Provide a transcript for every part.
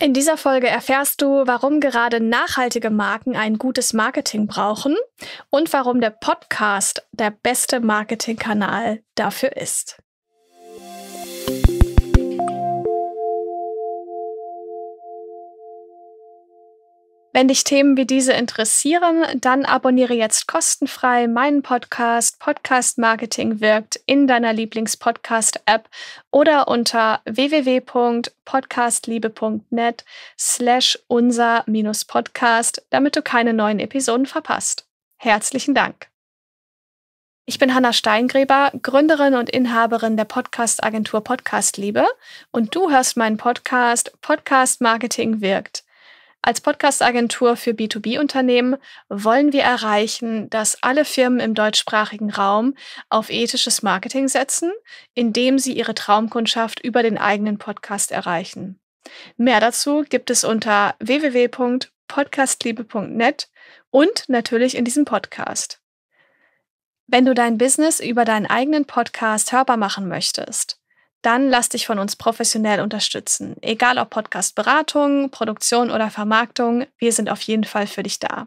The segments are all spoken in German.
In dieser Folge erfährst du, warum gerade nachhaltige Marken ein gutes Marketing brauchen und warum der Podcast der beste Marketingkanal dafür ist. Wenn dich Themen wie diese interessieren, dann abonniere jetzt kostenfrei meinen Podcast Podcast Marketing wirkt in deiner Lieblingspodcast-App oder unter www.podcastliebe.net slash unser-podcast, damit du keine neuen Episoden verpasst. Herzlichen Dank. Ich bin Hanna Steingräber, Gründerin und Inhaberin der Podcast-Agentur Podcastliebe und du hörst meinen Podcast Podcast Marketing wirkt. Als Podcast-Agentur für B2B-Unternehmen wollen wir erreichen, dass alle Firmen im deutschsprachigen Raum auf ethisches Marketing setzen, indem sie ihre Traumkundschaft über den eigenen Podcast erreichen. Mehr dazu gibt es unter www.podcastliebe.net und natürlich in diesem Podcast. Wenn du dein Business über deinen eigenen Podcast hörbar machen möchtest, dann lass dich von uns professionell unterstützen. Egal ob Podcast-Beratung, Produktion oder Vermarktung, wir sind auf jeden Fall für dich da.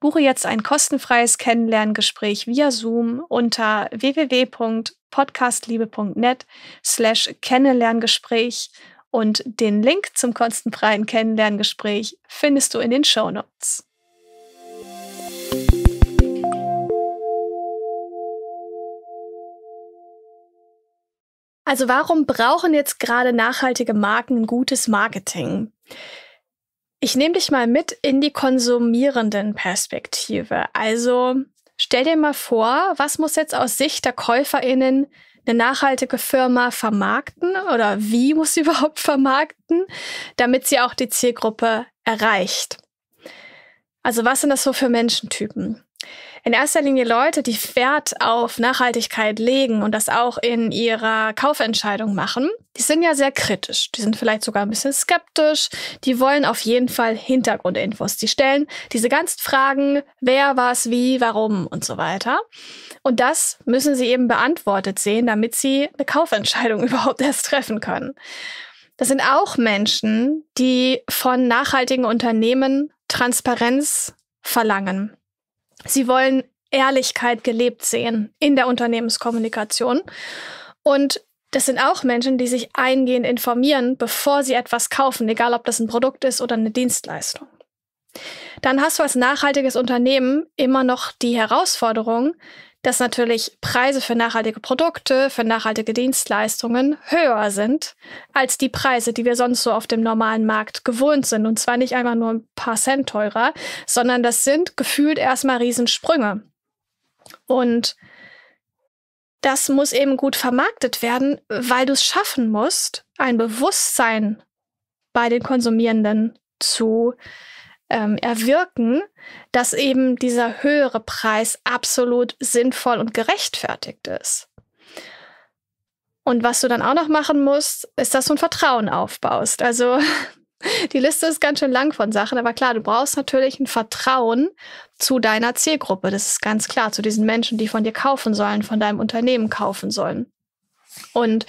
Buche jetzt ein kostenfreies Kennenlerngespräch via Zoom unter www.podcastliebe.net slash Kennenlerngespräch und den Link zum kostenfreien Kennenlerngespräch findest du in den Show Notes. Also warum brauchen jetzt gerade nachhaltige Marken ein gutes Marketing? Ich nehme dich mal mit in die konsumierenden Perspektive. Also stell dir mal vor, was muss jetzt aus Sicht der Käuferinnen eine nachhaltige Firma vermarkten oder wie muss sie überhaupt vermarkten, damit sie auch die Zielgruppe erreicht? Also was sind das so für Menschentypen? in erster Linie Leute, die Wert auf Nachhaltigkeit legen und das auch in ihrer Kaufentscheidung machen, die sind ja sehr kritisch. Die sind vielleicht sogar ein bisschen skeptisch. Die wollen auf jeden Fall Hintergrundinfos. Die stellen diese ganzen Fragen, wer, was, wie, warum und so weiter. Und das müssen sie eben beantwortet sehen, damit sie eine Kaufentscheidung überhaupt erst treffen können. Das sind auch Menschen, die von nachhaltigen Unternehmen Transparenz verlangen. Sie wollen Ehrlichkeit gelebt sehen in der Unternehmenskommunikation. Und das sind auch Menschen, die sich eingehend informieren, bevor sie etwas kaufen, egal ob das ein Produkt ist oder eine Dienstleistung. Dann hast du als nachhaltiges Unternehmen immer noch die Herausforderung, dass natürlich Preise für nachhaltige Produkte, für nachhaltige Dienstleistungen höher sind als die Preise, die wir sonst so auf dem normalen Markt gewohnt sind. Und zwar nicht einmal nur ein paar Cent teurer, sondern das sind gefühlt erstmal Riesensprünge. Und das muss eben gut vermarktet werden, weil du es schaffen musst, ein Bewusstsein bei den Konsumierenden zu ähm, erwirken, dass eben dieser höhere Preis absolut sinnvoll und gerechtfertigt ist. Und was du dann auch noch machen musst, ist, dass du ein Vertrauen aufbaust. Also die Liste ist ganz schön lang von Sachen, aber klar, du brauchst natürlich ein Vertrauen zu deiner Zielgruppe. Das ist ganz klar, zu diesen Menschen, die von dir kaufen sollen, von deinem Unternehmen kaufen sollen. Und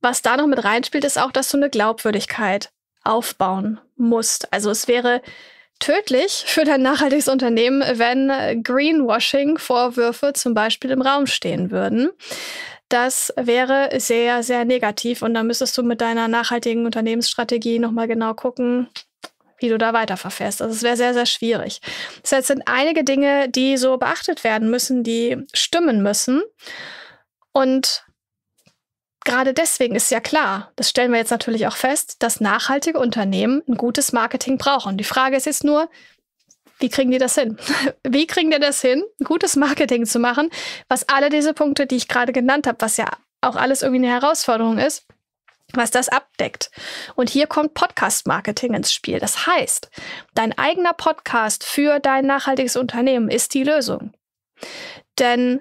was da noch mit reinspielt, ist auch, dass du eine Glaubwürdigkeit aufbauen musst. Also es wäre tödlich für dein nachhaltiges Unternehmen, wenn Greenwashing-Vorwürfe zum Beispiel im Raum stehen würden. Das wäre sehr, sehr negativ und da müsstest du mit deiner nachhaltigen Unternehmensstrategie nochmal genau gucken, wie du da weiterverfährst. Also es wäre sehr, sehr schwierig. Das heißt, sind einige Dinge, die so beachtet werden müssen, die stimmen müssen. Und gerade deswegen ist ja klar, das stellen wir jetzt natürlich auch fest, dass nachhaltige Unternehmen ein gutes Marketing brauchen. Die Frage ist jetzt nur, wie kriegen die das hin? Wie kriegen die das hin, gutes Marketing zu machen, was alle diese Punkte, die ich gerade genannt habe, was ja auch alles irgendwie eine Herausforderung ist, was das abdeckt. Und hier kommt Podcast-Marketing ins Spiel. Das heißt, dein eigener Podcast für dein nachhaltiges Unternehmen ist die Lösung. Denn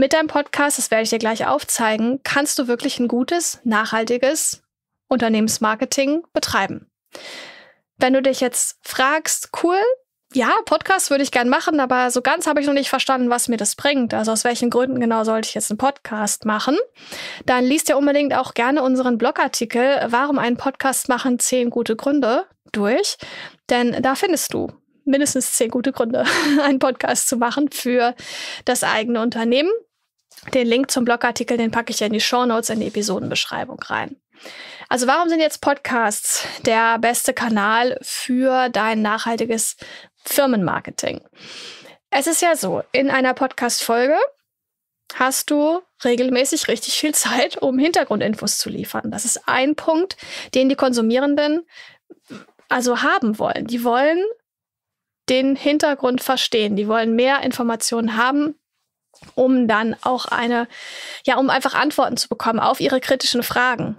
mit deinem Podcast, das werde ich dir gleich aufzeigen, kannst du wirklich ein gutes, nachhaltiges Unternehmensmarketing betreiben. Wenn du dich jetzt fragst, cool, ja, Podcast würde ich gern machen, aber so ganz habe ich noch nicht verstanden, was mir das bringt. Also aus welchen Gründen genau sollte ich jetzt einen Podcast machen? Dann liest ja unbedingt auch gerne unseren Blogartikel Warum einen Podcast machen, zehn gute Gründe durch. Denn da findest du mindestens zehn gute Gründe, einen Podcast zu machen für das eigene Unternehmen. Den Link zum Blogartikel, den packe ich ja in die Show Notes in die Episodenbeschreibung rein. Also warum sind jetzt Podcasts der beste Kanal für dein nachhaltiges Firmenmarketing? Es ist ja so, in einer Podcast-Folge hast du regelmäßig richtig viel Zeit, um Hintergrundinfos zu liefern. Das ist ein Punkt, den die Konsumierenden also haben wollen. Die wollen den Hintergrund verstehen. Die wollen mehr Informationen haben um dann auch eine, ja, um einfach Antworten zu bekommen auf ihre kritischen Fragen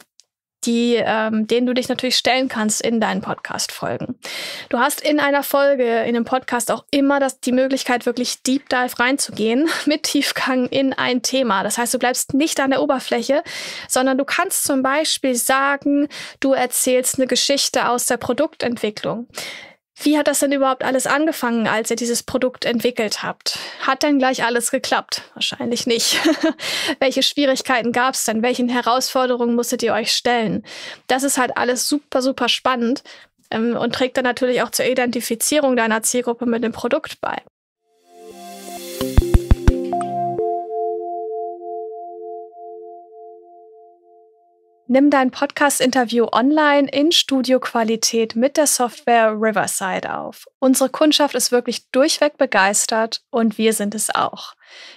die, ähm, denen du dich natürlich stellen kannst in deinen Podcast-Folgen. Du hast in einer Folge, in einem Podcast auch immer das, die Möglichkeit, wirklich Deep Dive reinzugehen mit Tiefgang in ein Thema. Das heißt, du bleibst nicht an der Oberfläche, sondern du kannst zum Beispiel sagen, du erzählst eine Geschichte aus der Produktentwicklung. Wie hat das denn überhaupt alles angefangen, als ihr dieses Produkt entwickelt habt? Hat denn gleich alles geklappt? Wahrscheinlich nicht. Welche Schwierigkeiten gab es denn? Welchen Herausforderungen musstet ihr euch stellen? Das ist halt alles super, super spannend ähm, und trägt dann natürlich auch zur Identifizierung deiner Zielgruppe mit dem Produkt bei. Nimm dein Podcast-Interview online in Studioqualität mit der Software Riverside auf. Unsere Kundschaft ist wirklich durchweg begeistert und wir sind es auch.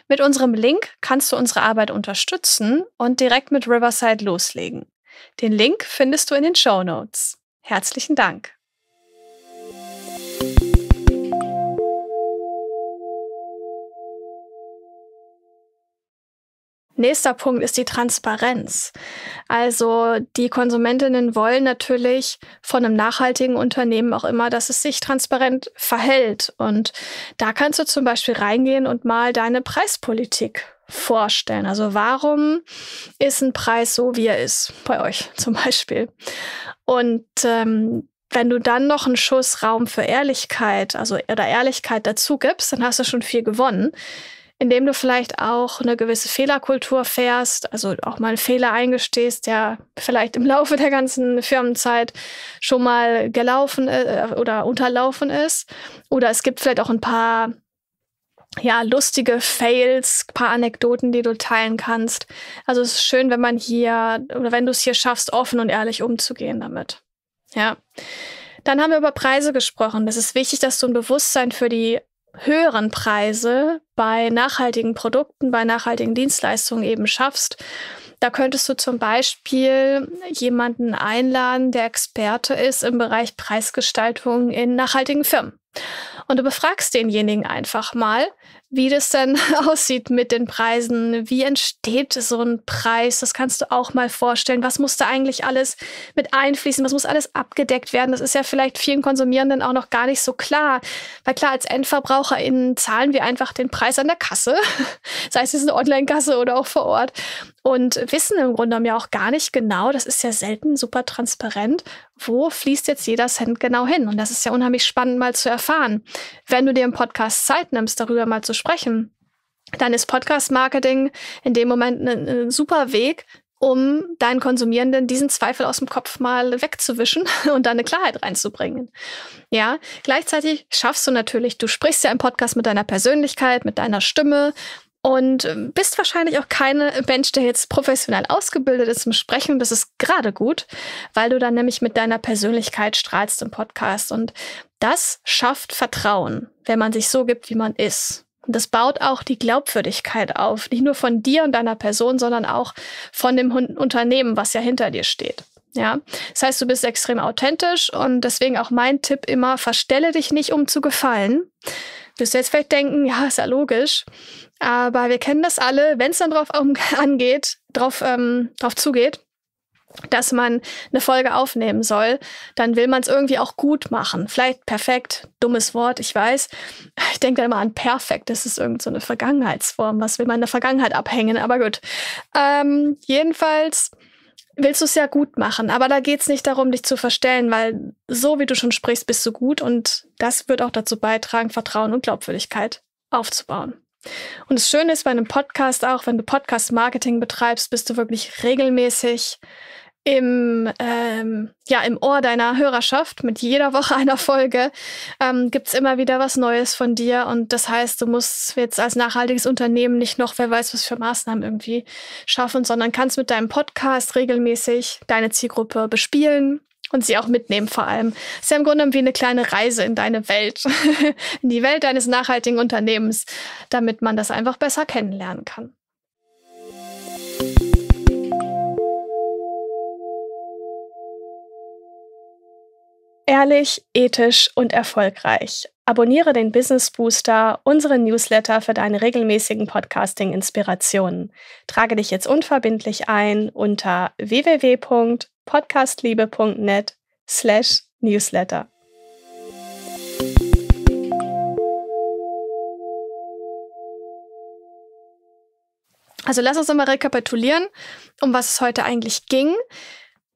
Mit unserem Link kannst du unsere Arbeit unterstützen und direkt mit Riverside loslegen. Den Link findest du in den Show Notes. Herzlichen Dank. Nächster Punkt ist die Transparenz. Also die Konsumentinnen wollen natürlich von einem nachhaltigen Unternehmen auch immer, dass es sich transparent verhält. Und da kannst du zum Beispiel reingehen und mal deine Preispolitik vorstellen. Also warum ist ein Preis so, wie er ist, bei euch zum Beispiel? Und ähm, wenn du dann noch einen Schuss Raum für Ehrlichkeit, also oder Ehrlichkeit dazu gibst, dann hast du schon viel gewonnen indem du vielleicht auch eine gewisse Fehlerkultur fährst, also auch mal einen Fehler eingestehst, der vielleicht im Laufe der ganzen Firmenzeit schon mal gelaufen äh, oder unterlaufen ist. Oder es gibt vielleicht auch ein paar ja, lustige Fails, paar Anekdoten, die du teilen kannst. Also es ist schön, wenn man hier oder wenn du es hier schaffst, offen und ehrlich umzugehen damit. Ja. Dann haben wir über Preise gesprochen. Das ist wichtig, dass du ein Bewusstsein für die höheren Preise bei nachhaltigen Produkten, bei nachhaltigen Dienstleistungen eben schaffst. Da könntest du zum Beispiel jemanden einladen, der Experte ist im Bereich Preisgestaltung in nachhaltigen Firmen. Und du befragst denjenigen einfach mal, wie das denn aussieht mit den Preisen. Wie entsteht so ein Preis? Das kannst du auch mal vorstellen. Was muss da eigentlich alles mit einfließen? Was muss alles abgedeckt werden? Das ist ja vielleicht vielen Konsumierenden auch noch gar nicht so klar. Weil klar, als EndverbraucherInnen zahlen wir einfach den Preis an der Kasse. Sei es jetzt eine Online-Kasse oder auch vor Ort und wissen im Grunde genommen ja auch gar nicht genau, das ist ja selten super transparent, wo fließt jetzt jeder Cent genau hin. Und das ist ja unheimlich spannend mal zu erfahren. Wenn du dir im Podcast Zeit nimmst, darüber mal zu sprechen, dann ist Podcast-Marketing in dem Moment ein, ein super Weg, um deinen Konsumierenden diesen Zweifel aus dem Kopf mal wegzuwischen und da eine Klarheit reinzubringen. Ja, gleichzeitig schaffst du natürlich, du sprichst ja im Podcast mit deiner Persönlichkeit, mit deiner Stimme, und äh, bist wahrscheinlich auch kein Mensch, der jetzt professionell ausgebildet ist zum Sprechen. Das ist gerade gut, weil du dann nämlich mit deiner Persönlichkeit strahlst im Podcast. Und das schafft Vertrauen, wenn man sich so gibt, wie man ist. Und das baut auch die Glaubwürdigkeit auf, nicht nur von dir und deiner Person, sondern auch von dem Unternehmen, was ja hinter dir steht. Ja, das heißt, du bist extrem authentisch und deswegen auch mein Tipp immer, verstelle dich nicht, um zu gefallen. Du wirst jetzt vielleicht denken, ja, ist ja logisch. Aber wir kennen das alle, wenn es dann drauf angeht, drauf, ähm, drauf zugeht, dass man eine Folge aufnehmen soll, dann will man es irgendwie auch gut machen. Vielleicht perfekt, dummes Wort, ich weiß. Ich denke da immer an perfekt, das ist irgend so eine Vergangenheitsform. Was will man in der Vergangenheit abhängen? Aber gut. Ähm, jedenfalls willst du es ja gut machen, aber da geht es nicht darum, dich zu verstellen, weil so wie du schon sprichst, bist du gut und das wird auch dazu beitragen, Vertrauen und Glaubwürdigkeit aufzubauen. Und das Schöne ist bei einem Podcast auch, wenn du Podcast-Marketing betreibst, bist du wirklich regelmäßig im, ähm, ja, im Ohr deiner Hörerschaft mit jeder Woche einer Folge ähm, gibt es immer wieder was Neues von dir. Und das heißt, du musst jetzt als nachhaltiges Unternehmen nicht noch, wer weiß, was für Maßnahmen irgendwie schaffen, sondern kannst mit deinem Podcast regelmäßig deine Zielgruppe bespielen und sie auch mitnehmen vor allem. Es ist ja im Grunde wie eine kleine Reise in deine Welt, in die Welt deines nachhaltigen Unternehmens, damit man das einfach besser kennenlernen kann. Ehrlich, ethisch und erfolgreich. Abonniere den Business Booster, unseren Newsletter für deine regelmäßigen Podcasting-Inspirationen. Trage dich jetzt unverbindlich ein unter www podcastliebe.net slash newsletter. Also lass uns nochmal rekapitulieren, um was es heute eigentlich ging.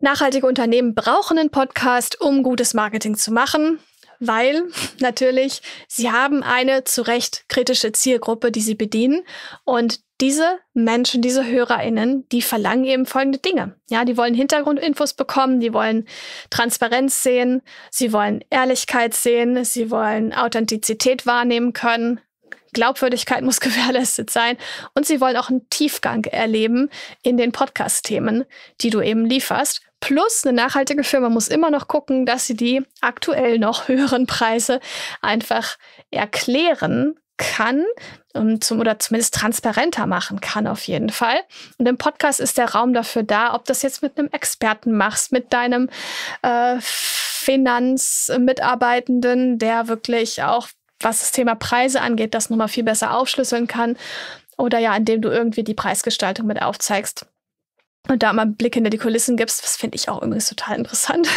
Nachhaltige Unternehmen brauchen einen Podcast, um gutes Marketing zu machen, weil natürlich sie haben eine zu Recht kritische Zielgruppe, die sie bedienen und diese Menschen, diese HörerInnen, die verlangen eben folgende Dinge. Ja, die wollen Hintergrundinfos bekommen, die wollen Transparenz sehen, sie wollen Ehrlichkeit sehen, sie wollen Authentizität wahrnehmen können, Glaubwürdigkeit muss gewährleistet sein und sie wollen auch einen Tiefgang erleben in den Podcast-Themen, die du eben lieferst. Plus eine nachhaltige Firma muss immer noch gucken, dass sie die aktuell noch höheren Preise einfach erklären kann um, zum, oder zumindest transparenter machen kann auf jeden Fall. Und im Podcast ist der Raum dafür da, ob das jetzt mit einem Experten machst, mit deinem äh, Finanzmitarbeitenden, der wirklich auch, was das Thema Preise angeht, das nochmal viel besser aufschlüsseln kann oder ja, indem du irgendwie die Preisgestaltung mit aufzeigst und da mal einen Blick hinter die Kulissen gibst, das finde ich auch übrigens total interessant.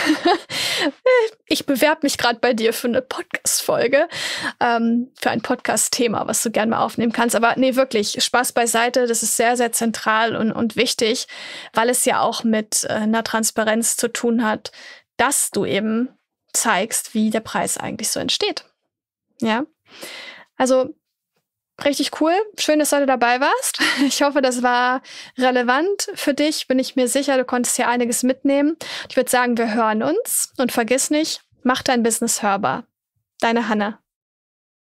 ich bewerbe mich gerade bei dir für eine Podcast-Folge, ähm, für ein Podcast-Thema, was du gerne mal aufnehmen kannst. Aber nee, wirklich, Spaß beiseite, das ist sehr, sehr zentral und, und wichtig, weil es ja auch mit äh, einer Transparenz zu tun hat, dass du eben zeigst, wie der Preis eigentlich so entsteht. Ja. Also Richtig cool. Schön, dass du heute dabei warst. Ich hoffe, das war relevant für dich. Bin ich mir sicher, du konntest hier einiges mitnehmen. Ich würde sagen, wir hören uns und vergiss nicht, mach dein Business hörbar. Deine Hanna.